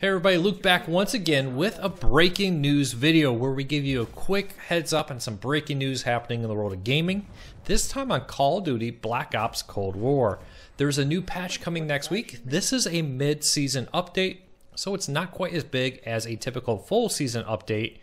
Hey everybody, Luke back once again with a breaking news video where we give you a quick heads up on some breaking news happening in the world of gaming, this time on Call of Duty Black Ops Cold War. There's a new patch coming next week. This is a mid-season update, so it's not quite as big as a typical full season update,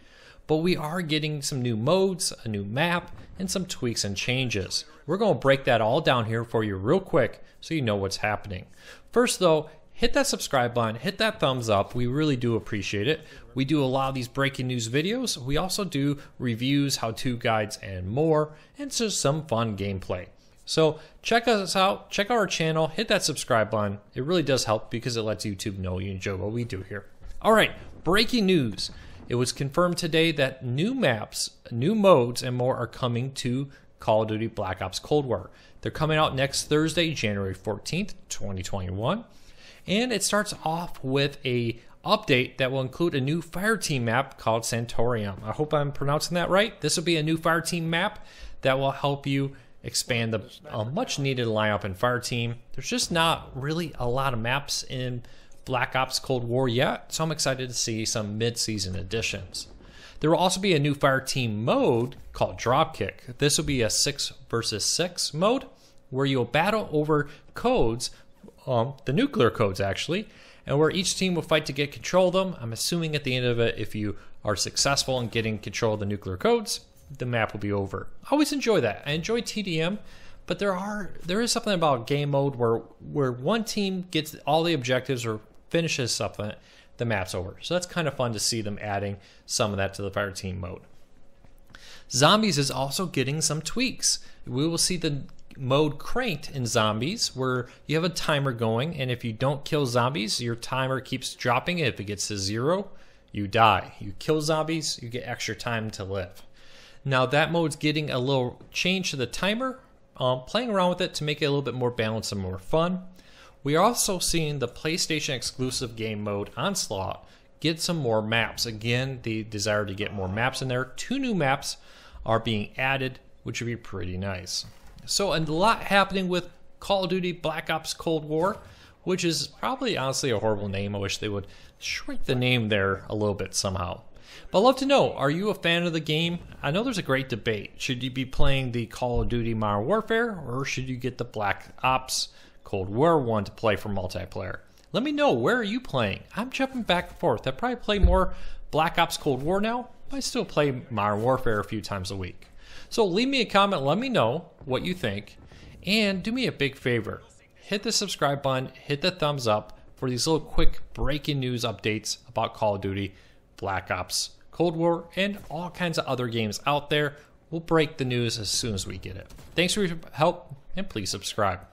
but we are getting some new modes, a new map, and some tweaks and changes. We're going to break that all down here for you real quick so you know what's happening. First though, hit that subscribe button. hit that thumbs up. We really do appreciate it. We do a lot of these breaking news videos. We also do reviews, how to guides, and more, and just some fun gameplay. So check us out, check out our channel, hit that subscribe button. It really does help because it lets YouTube know you enjoy what we do here. All right, breaking news. It was confirmed today that new maps, new modes, and more are coming to Call of Duty Black Ops Cold War. They're coming out next Thursday, January 14th, 2021 and it starts off with a update that will include a new fire team map called Santorium. I hope I'm pronouncing that right. This will be a new fire team map that will help you expand the much needed lineup in fire team. There's just not really a lot of maps in Black Ops Cold War yet, so I'm excited to see some mid-season additions. There will also be a new fire team mode called Dropkick. This will be a 6 versus 6 mode where you'll battle over codes um, the nuclear codes actually, and where each team will fight to get control of them. I'm assuming at the end of it, if you are successful in getting control of the nuclear codes, the map will be over. I always enjoy that. I enjoy TDM, but there are there is something about game mode where where one team gets all the objectives or finishes something, the map's over. So that's kind of fun to see them adding some of that to the fire team mode. Zombies is also getting some tweaks. We will see the mode cranked in zombies, where you have a timer going, and if you don't kill zombies, your timer keeps dropping. If it gets to zero, you die. You kill zombies, you get extra time to live. Now that mode's getting a little change to the timer, um, playing around with it to make it a little bit more balanced and more fun. We are also seeing the PlayStation exclusive game mode Onslaught get some more maps. Again, the desire to get more maps in there. Two new maps are being added, which would be pretty nice. So a lot happening with Call of Duty Black Ops Cold War, which is probably honestly a horrible name. I wish they would shrink the name there a little bit somehow. But I'd love to know, are you a fan of the game? I know there's a great debate. Should you be playing the Call of Duty Modern Warfare or should you get the Black Ops Cold War one to play for multiplayer? Let me know, where are you playing? I'm jumping back and forth. I probably play more Black Ops Cold War now, but I still play Modern Warfare a few times a week. So leave me a comment, let me know what you think, and do me a big favor hit the subscribe button, hit the thumbs up for these little quick breaking news updates about Call of Duty, Black Ops, Cold War, and all kinds of other games out there. We'll break the news as soon as we get it. Thanks for your help and please subscribe.